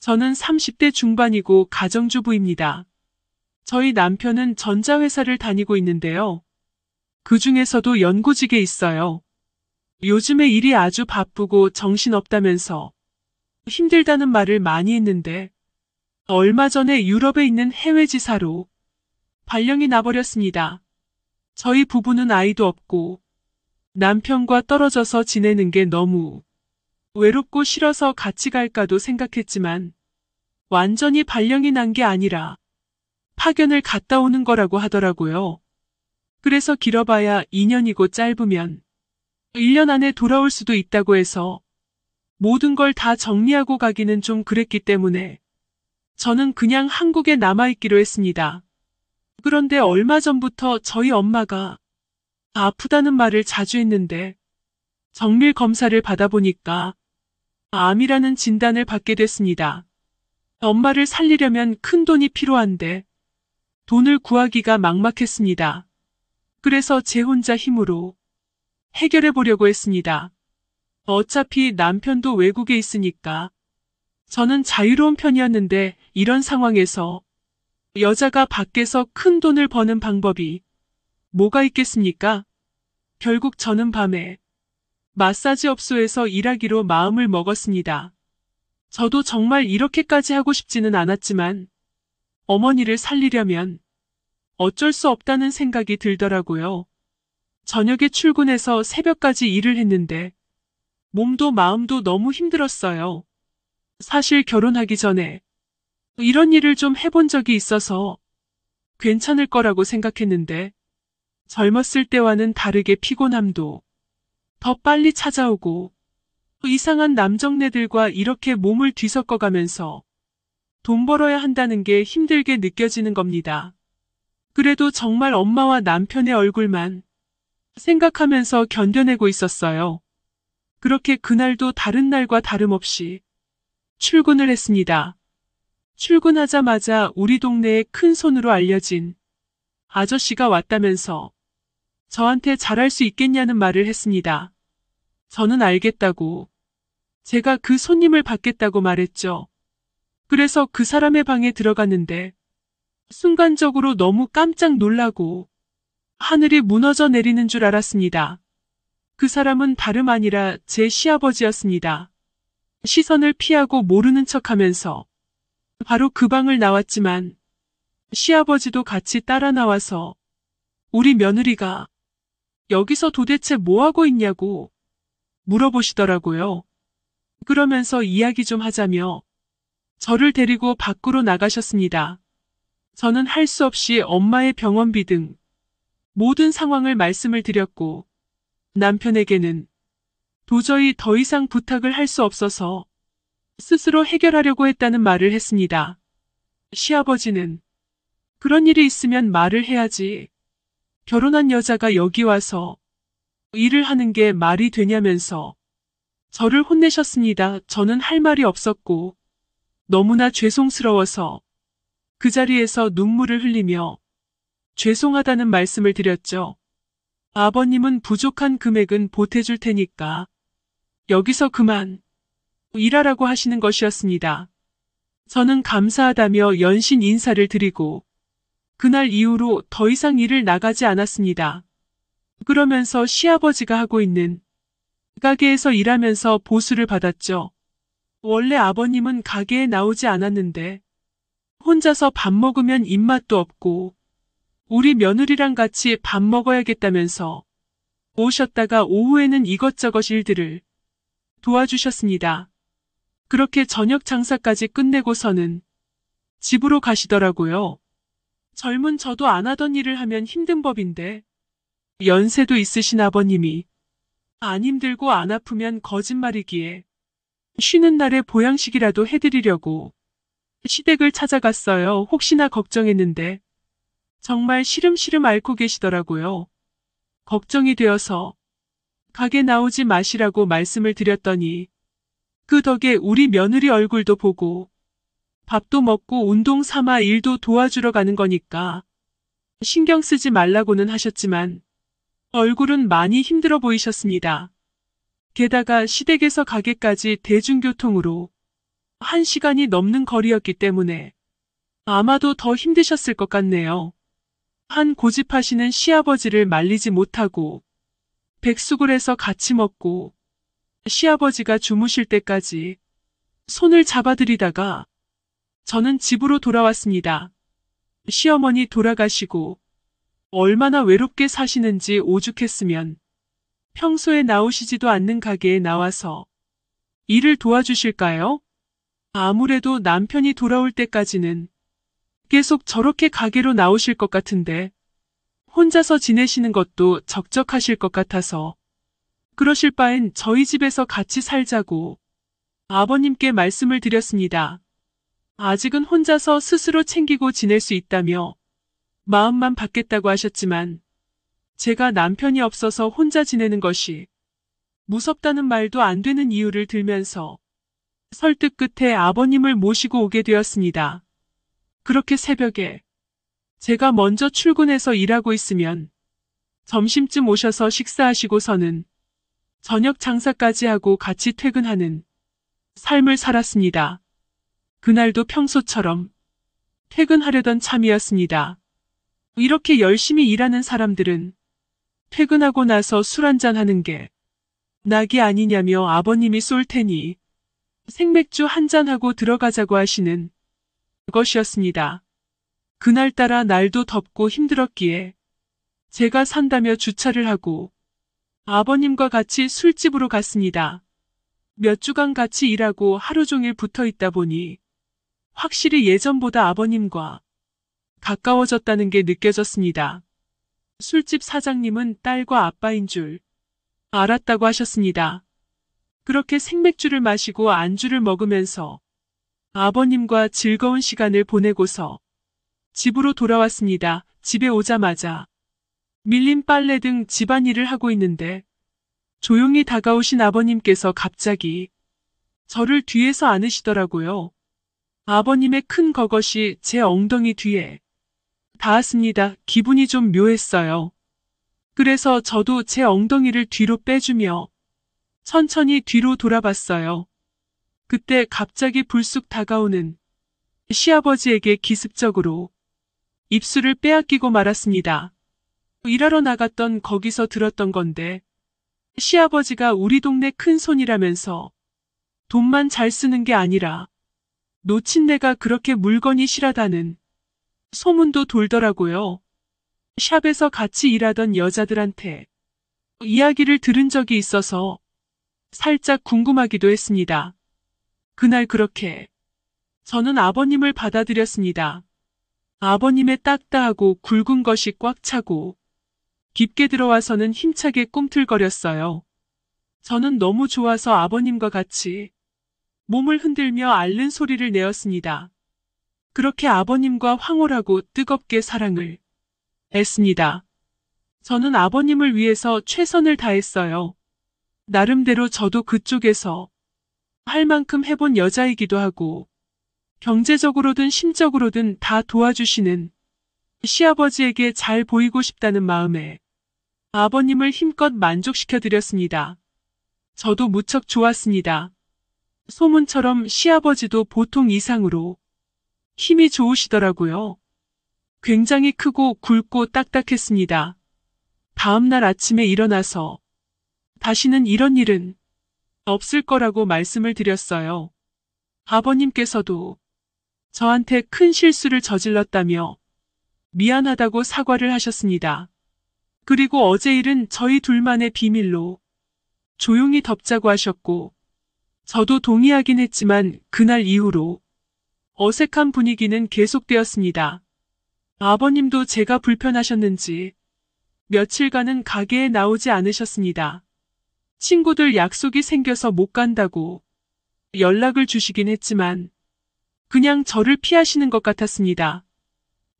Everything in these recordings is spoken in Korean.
저는 30대 중반이고 가정주부입니다. 저희 남편은 전자회사를 다니고 있는데요. 그 중에서도 연구직에 있어요. 요즘에 일이 아주 바쁘고 정신없다면서 힘들다는 말을 많이 했는데 얼마 전에 유럽에 있는 해외 지사로 발령이 나버렸습니다. 저희 부부는 아이도 없고 남편과 떨어져서 지내는 게 너무 외롭고 싫어서 같이 갈까도 생각했지만 완전히 발령이 난 게 아니라 파견을 갔다 오는 거라고 하더라고요. 그래서 길어봐야 2년이고 짧으면 1년 안에 돌아올 수도 있다고 해서 모든 걸 다 정리하고 가기는 좀 그랬기 때문에 저는 그냥 한국에 남아있기로 했습니다. 그런데 얼마 전부터 저희 엄마가 아프다는 말을 자주 했는데 정밀 검사를 받아보니까 암이라는 진단을 받게 됐습니다. 엄마를 살리려면 큰 돈이 필요한데 돈을 구하기가 막막했습니다. 그래서 제 혼자 힘으로 해결해 보려고 했습니다. 어차피 남편도 외국에 있으니까 저는 자유로운 편이었는데 이런 상황에서 여자가 밖에서 큰 돈을 버는 방법이 뭐가 있겠습니까? 결국 저는 밤에 마사지 업소에서 일하기로 마음을 먹었습니다. 저도 정말 이렇게까지 하고 싶지는 않았지만 어머니를 살리려면 어쩔 수 없다는 생각이 들더라고요. 저녁에 출근해서 새벽까지 일을 했는데 몸도 마음도 너무 힘들었어요. 사실 결혼하기 전에 이런 일을 좀 해본 적이 있어서 괜찮을 거라고 생각했는데 젊었을 때와는 다르게 피곤함도 더 빨리 찾아오고 이상한 남정네들과 이렇게 몸을 뒤섞어가면서 돈 벌어야 한다는 게 힘들게 느껴지는 겁니다. 그래도 정말 엄마와 남편의 얼굴만 생각하면서 견뎌내고 있었어요. 그렇게 그날도 다른 날과 다름없이 출근을 했습니다. 출근하자마자 우리 동네에 큰 손으로 알려진 아저씨가 왔다면서 저한테 잘할 수 있겠냐는 말을 했습니다. 저는 알겠다고. 제가 그 손님을 받겠다고 말했죠. 그래서 그 사람의 방에 들어갔는데 순간적으로 너무 깜짝 놀라고 하늘이 무너져 내리는 줄 알았습니다. 그 사람은 다름 아니라 제 시아버지였습니다. 시선을 피하고 모르는 척하면서 바로 그 방을 나왔지만 시아버지도 같이 따라 나와서 우리 며느리가 여기서 도대체 뭐하고 있냐고 물어보시더라고요. 그러면서 이야기 좀 하자며 저를 데리고 밖으로 나가셨습니다. 저는 할 수 없이 엄마의 병원비 등 모든 상황을 말씀을 드렸고 남편에게는 도저히 더 이상 부탁을 할 수 없어서 스스로 해결하려고 했다는 말을 했습니다. 시아버지는 그런 일이 있으면 말을 해야지. 결혼한 여자가 여기 와서 일을 하는 게 말이 되냐면서 저를 혼내셨습니다. 저는 할 말이 없었고 너무나 죄송스러워서 그 자리에서 눈물을 흘리며 죄송하다는 말씀을 드렸죠. 아버님은 부족한 금액은 보태줄 테니까 여기서 그만 일하라고 하시는 것이었습니다. 저는 감사하다며 연신 인사를 드리고 그날 이후로 더 이상 일을 나가지 않았습니다. 그러면서 시아버지가 하고 있는 가게에서 일하면서 보수를 받았죠. 원래 아버님은 가게에 나오지 않았는데 혼자서 밥 먹으면 입맛도 없고 우리 며느리랑 같이 밥 먹어야겠다면서 오셨다가 오후에는 이것저것 일들을 도와주셨습니다. 그렇게 저녁 장사까지 끝내고서는 집으로 가시더라고요. 젊은 저도 안 하던 일을 하면 힘든 법인데 연세도 있으신 아버님이 안 힘들고 안 아프면 거짓말이기에 쉬는 날에 보양식이라도 해드리려고 시댁을 찾아갔어요. 혹시나 걱정했는데 정말 시름시름 앓고 계시더라고요. 걱정이 되어서 가게 나오지 마시라고 말씀을 드렸더니 그 덕에 우리 며느리 얼굴도 보고 밥도 먹고 운동 삼아 일도 도와주러 가는 거니까 신경 쓰지 말라고는 하셨지만 얼굴은 많이 힘들어 보이셨습니다. 게다가 시댁에서 가게까지 대중교통으로 한시간이 넘는 거리였기 때문에 아마도 더 힘드셨을 것 같네요. 한 고집하시는 시아버지를 말리지 못하고 백숙을 해서 같이 먹고 시아버지가 주무실 때까지 손을 잡아들이다가 저는 집으로 돌아왔습니다. 시어머니 돌아가시고 얼마나 외롭게 사시는지 오죽했으면 평소에 나오시지도 않는 가게에 나와서 일을 도와주실까요? 아무래도 남편이 돌아올 때까지는 계속 저렇게 가게로 나오실 것 같은데 혼자서 지내시는 것도 적적하실 것 같아서 그러실 바엔 저희 집에서 같이 살자고 아버님께 말씀을 드렸습니다. 아직은 혼자서 스스로 챙기고 지낼 수 있다며 마음만 받겠다고 하셨지만 제가 남편이 없어서 혼자 지내는 것이 무섭다는 말도 안 되는 이유를 들면서 설득 끝에 아버님을 모시고 오게 되었습니다. 그렇게 새벽에 제가 먼저 출근해서 일하고 있으면 점심쯤 오셔서 식사하시고서는 저녁 장사까지 하고 같이 퇴근하는 삶을 살았습니다. 그날도 평소처럼 퇴근하려던 참이었습니다. 이렇게 열심히 일하는 사람들은 퇴근하고 나서 술 한 잔 하는 게 낙이 아니냐며 아버님이 쏠 테니 생맥주 한 잔하고 들어가자고 하시는 것이었습니다. 그날따라 날도 덥고 힘들었기에 제가 산다며 주차를 하고 아버님과 같이 술집으로 갔습니다. 몇 주간 같이 일하고 하루 종일 붙어 있다 보니 확실히 예전보다 아버님과 가까워졌다는 게 느껴졌습니다. 술집 사장님은 딸과 아빠인 줄 알았다고 하셨습니다. 그렇게 생맥주를 마시고 안주를 먹으면서 아버님과 즐거운 시간을 보내고서 집으로 돌아왔습니다. 집에 오자마자 밀린 빨래 등 집안일을 하고 있는데 조용히 다가오신 아버님께서 갑자기 저를 뒤에서 안으시더라고요. 아버님의 큰 거것이 제 엉덩이 뒤에 닿았습니다. 기분이 좀 묘했어요. 그래서 저도 제 엉덩이를 뒤로 빼주며 천천히 뒤로 돌아봤어요. 그때 갑자기 불쑥 다가오는 시아버지에게 기습적으로 입술을 빼앗기고 말았습니다. 일하러 나갔던 거기서 들었던 건데 시아버지가 우리 동네 큰 손이라면서 돈만 잘 쓰는 게 아니라 놓친 내가 그렇게 물건이 실하다는 소문도 돌더라고요. 샵에서 같이 일하던 여자들한테 이야기를 들은 적이 있어서 살짝 궁금하기도 했습니다. 그날 그렇게 저는 아버님을 받아들였습니다. 아버님의 딱딱하고 굵은 것이 꽉 차고 깊게 들어와서는 힘차게 꿈틀거렸어요. 저는 너무 좋아서 아버님과 같이 몸을 흔들며 앓는 소리를 내었습니다. 그렇게 아버님과 황홀하고 뜨겁게 사랑을 했습니다. 저는 아버님을 위해서 최선을 다했어요. 나름대로 저도 그쪽에서 할 만큼 해본 여자이기도 하고 경제적으로든 심적으로든 다 도와주시는 시아버지에게 잘 보이고 싶다는 마음에 아버님을 힘껏 만족시켜 드렸습니다. 저도 무척 좋았습니다. 소문처럼 시아버지도 보통 이상으로 힘이 좋으시더라고요. 굉장히 크고 굵고 딱딱했습니다. 다음날 아침에 일어나서 다시는 이런 일은 없을 거라고 말씀을 드렸어요. 아버님께서도 저한테 큰 실수를 저질렀다며 미안하다고 사과를 하셨습니다. 그리고 어제 일은 저희 둘만의 비밀로 조용히 덮자고 하셨고 저도 동의하긴 했지만 그날 이후로 어색한 분위기는 계속되었습니다. 아버님도 제가 불편하셨는지 며칠간은 가게에 나오지 않으셨습니다. 친구들 약속이 생겨서 못 간다고 연락을 주시긴 했지만 그냥 저를 피하시는 것 같았습니다.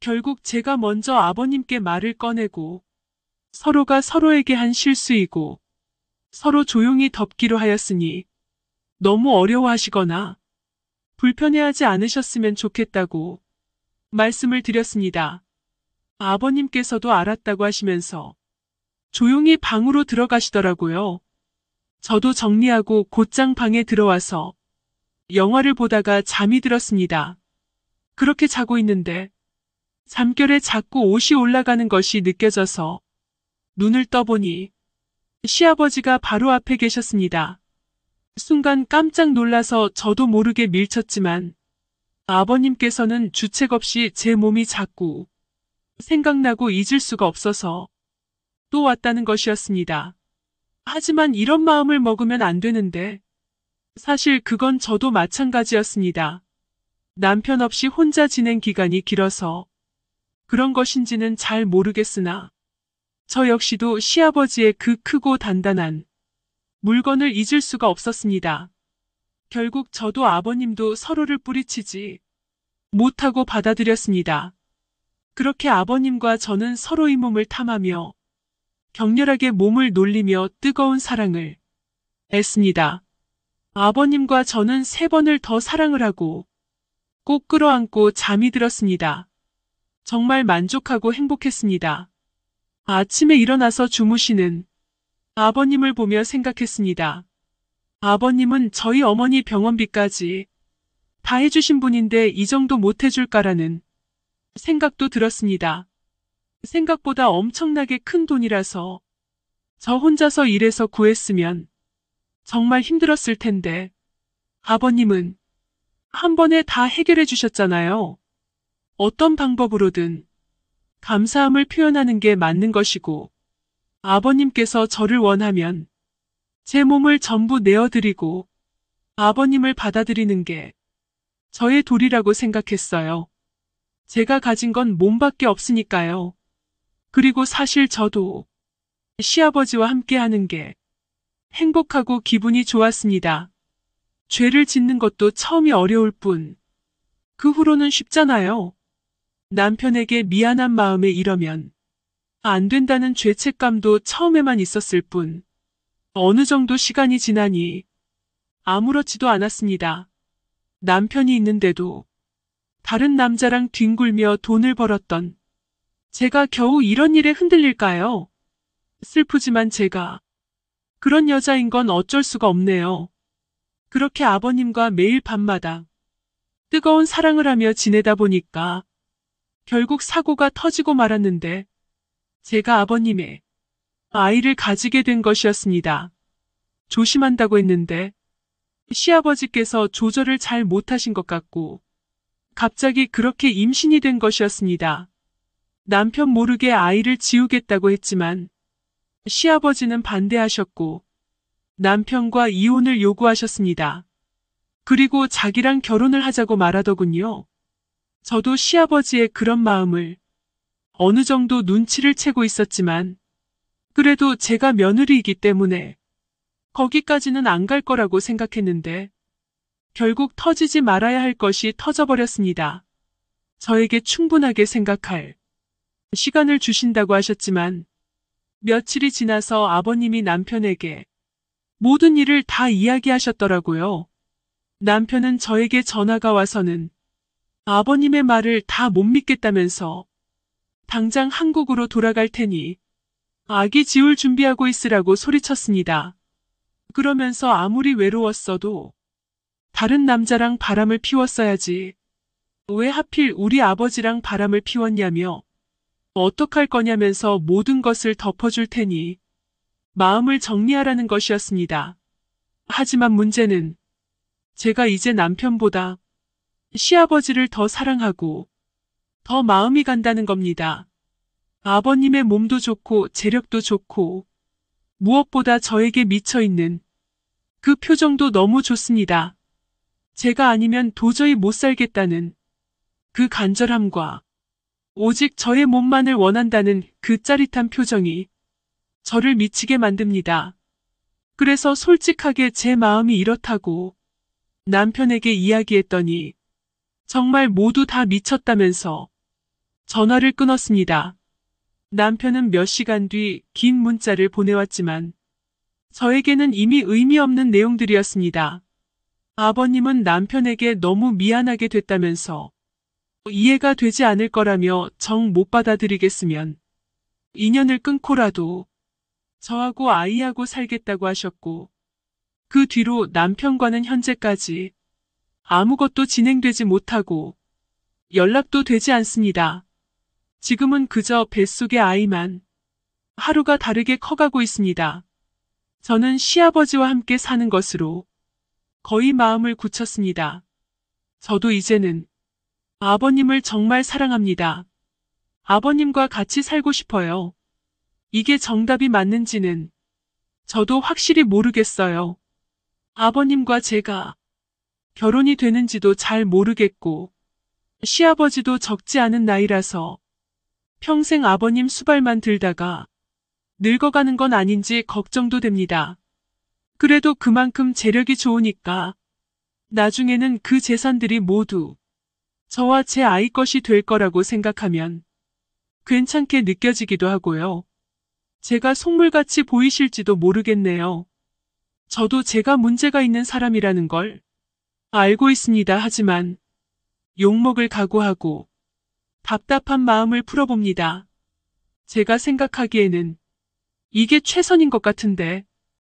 결국 제가 먼저 아버님께 말을 꺼내고 서로가 서로에게 한 실수이고 서로 조용히 덮기로 하였으니 너무 어려워하시거나 불편해하지 않으셨으면 좋겠다고 말씀을 드렸습니다. 아버님께서도 알았다고 하시면서 조용히 방으로 들어가시더라고요. 저도 정리하고 곧장 방에 들어와서 영화를 보다가 잠이 들었습니다. 그렇게 자고 있는데 잠결에 자꾸 옷이 올라가는 것이 느껴져서 눈을 떠보니 시아버지가 바로 앞에 계셨습니다. 순간 깜짝 놀라서 저도 모르게 밀쳤지만 아버님께서는 주책 없이 제 몸이 자꾸 생각나고 잊을 수가 없어서 또 왔다는 것이었습니다. 하지만 이런 마음을 먹으면 안 되는데 사실 그건 저도 마찬가지였습니다. 남편 없이 혼자 지낸 기간이 길어서 그런 것인지는 잘 모르겠으나 저 역시도 시아버지의 그 크고 단단한 물건을 잊을 수가 없었습니다. 결국 저도 아버님도 서로를 뿌리치지 못하고 받아들였습니다. 그렇게 아버님과 저는 서로의 몸을 탐하며 격렬하게 몸을 놀리며 뜨거운 사랑을 했습니다. 아버님과 저는 세 번을 더 사랑을 하고 꼭 끌어안고 잠이 들었습니다. 정말 만족하고 행복했습니다. 아침에 일어나서 주무시는 아버님을 보며 생각했습니다. 아버님은 저희 어머니 병원비까지 다 해주신 분인데 이 정도 못 해줄까라는 생각도 들었습니다. 생각보다 엄청나게 큰 돈이라서 저 혼자서 일해서 구했으면 정말 힘들었을 텐데 아버님은 한 번에 다 해결해 주셨잖아요. 어떤 방법으로든 감사함을 표현하는 게 맞는 것이고 아버님께서 저를 원하면 제 몸을 전부 내어드리고 아버님을 받아들이는 게 저의 도리라고 생각했어요. 제가 가진 건 몸밖에 없으니까요. 그리고 사실 저도 시아버지와 함께하는 게 행복하고 기분이 좋았습니다. 죄를 짓는 것도 처음이 어려울 뿐. 그 후로는 쉽잖아요. 남편에게 미안한 마음에 이러면 안 된다는 죄책감도 처음에만 있었을 뿐 어느 정도 시간이 지나니 아무렇지도 않았습니다. 남편이 있는데도 다른 남자랑 뒹굴며 돈을 벌었던 제가 겨우 이런 일에 흔들릴까요? 슬프지만 제가 그런 여자인 건 어쩔 수가 없네요. 그렇게 아버님과 매일 밤마다 뜨거운 사랑을 하며 지내다 보니까 결국 사고가 터지고 말았는데 제가 아버님의 아이를 가지게 된 것이었습니다. 조심한다고 했는데 시아버지께서 조절을 잘 못하신 것 같고 갑자기 그렇게 임신이 된 것이었습니다. 남편 모르게 아이를 지우겠다고 했지만 시아버지는 반대하셨고 남편과 이혼을 요구하셨습니다. 그리고 자기랑 결혼을 하자고 말하더군요. 저도 시아버지의 그런 마음을 어느 정도 눈치를 채고 있었지만 그래도 제가 며느리이기 때문에 거기까지는 안 갈 거라고 생각했는데 결국 터지지 말아야 할 것이 터져버렸습니다. 저에게 충분하게 생각할 시간을 주신다고 하셨지만 며칠이 지나서 아버님이 남편에게 모든 일을 다 이야기하셨더라고요. 남편은 저에게 전화가 와서는 아버님의 말을 다 못 믿겠다면서 당장 한국으로 돌아갈 테니 아기 지울 준비하고 있으라고 소리쳤습니다. 그러면서 아무리 외로웠어도 다른 남자랑 바람을 피웠어야지. 왜 하필 우리 아버지랑 바람을 피웠냐며 어떡할 거냐면서 모든 것을 덮어줄 테니 마음을 정리하라는 것이었습니다. 하지만 문제는 제가 이제 남편보다 시아버지를 더 사랑하고 더 마음이 간다는 겁니다. 아버님의 몸도 좋고 재력도 좋고 무엇보다 저에게 미쳐있는 그 표정도 너무 좋습니다. 제가 아니면 도저히 못 살겠다는 그 간절함과 오직 저의 몸만을 원한다는 그 짜릿한 표정이 저를 미치게 만듭니다. 그래서 솔직하게 제 마음이 이렇다고 남편에게 이야기했더니 정말 모두 다 미쳤다면서 전화를 끊었습니다. 남편은 몇 시간 뒤 긴 문자를 보내왔지만 저에게는 이미 의미 없는 내용들이었습니다. 아버님은 남편에게 너무 미안하게 됐다면서 이해가 되지 않을 거라며 정 못 받아들이겠으면 인연을 끊고라도 저하고 아이하고 살겠다고 하셨고 그 뒤로 남편과는 현재까지 아무것도 진행되지 못하고 연락도 되지 않습니다. 지금은 그저 뱃속의 아이만 하루가 다르게 커가고 있습니다. 저는 시아버지와 함께 사는 것으로 거의 마음을 굳혔습니다. 저도 이제는 아버님을 정말 사랑합니다. 아버님과 같이 살고 싶어요. 이게 정답이 맞는지는 저도 확실히 모르겠어요. 아버님과 제가 결혼이 되는지도 잘 모르겠고 시아버지도 적지 않은 나이라서 평생 아버님 수발만 들다가 늙어가는 건 아닌지 걱정도 됩니다. 그래도 그만큼 재력이 좋으니까 나중에는 그 재산들이 모두 저와 제 아이 것이 될 거라고 생각하면 괜찮게 느껴지기도 하고요. 제가 속물같이 보이실지도 모르겠네요. 저도 제가 문제가 있는 사람이라는 걸 알고 있습니다. 하지만 욕먹을 각오하고 답답한 마음을 풀어봅니다. 제가 생각하기에는 이게 최선인 것 같은데